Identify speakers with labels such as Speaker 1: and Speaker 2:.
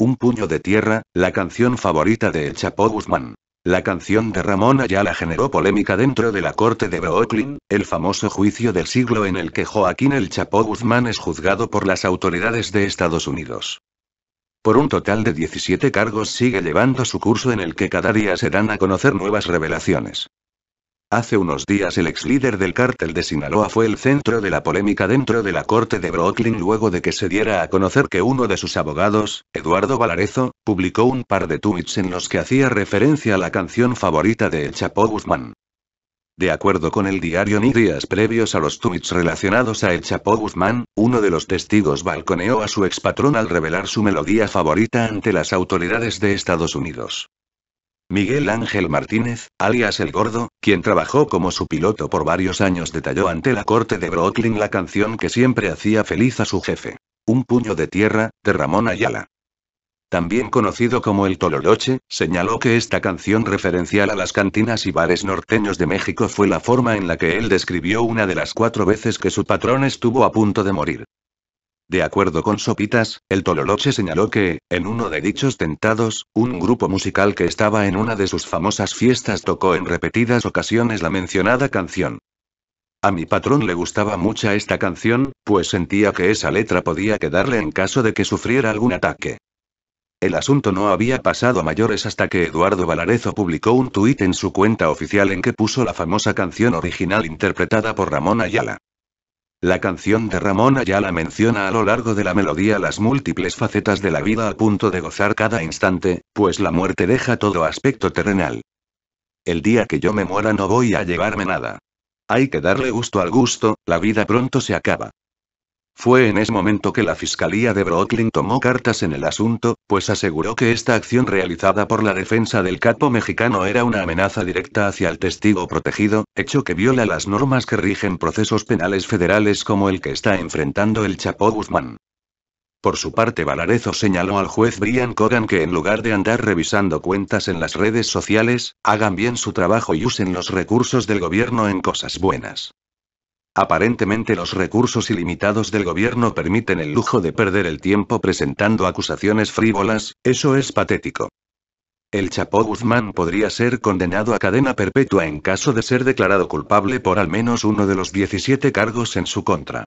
Speaker 1: Un puño de tierra, la canción favorita de El Chapo Guzmán. La canción de Ramón Ayala generó polémica dentro de la corte de Brooklyn, el famoso juicio del siglo en el que Joaquín El Chapo Guzmán es juzgado por las autoridades de Estados Unidos. Por un total de 17 cargos sigue llevando su curso en el que cada día se dan a conocer nuevas revelaciones. Hace unos días el ex líder del cártel de Sinaloa fue el centro de la polémica dentro de la corte de Brooklyn luego de que se diera a conocer que uno de sus abogados, Eduardo Valarezo, publicó un par de tuits en los que hacía referencia a la canción favorita de El Chapo Guzmán. De acuerdo con el diario Ni días previos a los tuits relacionados a El Chapo Guzmán, uno de los testigos balconeó a su expatrón al revelar su melodía favorita ante las autoridades de Estados Unidos. Miguel Ángel Martínez, alias El Gordo, quien trabajó como su piloto por varios años, detalló ante la corte de Brooklyn la canción que siempre hacía feliz a su jefe. Un puño de tierra, de Ramón Ayala. También conocido como el Tololoche, señaló que esta canción referencial a las cantinas y bares norteños de México fue la forma en la que él describió una de las cuatro veces que su patrón estuvo a punto de morir. De acuerdo con Sopitas, el Tololoche señaló que, en uno de dichos tentados, un grupo musical que estaba en una de sus famosas fiestas tocó en repetidas ocasiones la mencionada canción. A mi patrón le gustaba mucho esta canción, pues sentía que esa letra podía quedarle en caso de que sufriera algún ataque. El asunto no había pasado a mayores hasta que Eduardo Valarezo publicó un tuit en su cuenta oficial en que puso la famosa canción original interpretada por Ramón Ayala. La canción de Ramón Ayala menciona a lo largo de la melodía las múltiples facetas de la vida a punto de gozar cada instante, pues la muerte deja todo aspecto terrenal. El día que yo me muera no voy a llevarme nada. Hay que darle gusto al gusto, la vida pronto se acaba. Fue en ese momento que la Fiscalía de Brooklyn tomó cartas en el asunto, pues aseguró que esta acción realizada por la defensa del capo mexicano era una amenaza directa hacia el testigo protegido, hecho que viola las normas que rigen procesos penales federales como el que está enfrentando el Chapo Guzmán. Por su parte, Valarezo señaló al juez Brian Cogan que en lugar de andar revisando cuentas en las redes sociales, hagan bien su trabajo y usen los recursos del gobierno en cosas buenas. Aparentemente los recursos ilimitados del gobierno permiten el lujo de perder el tiempo presentando acusaciones frívolas, eso es patético. El Chapo Guzmán podría ser condenado a cadena perpetua en caso de ser declarado culpable por al menos uno de los 17 cargos en su contra.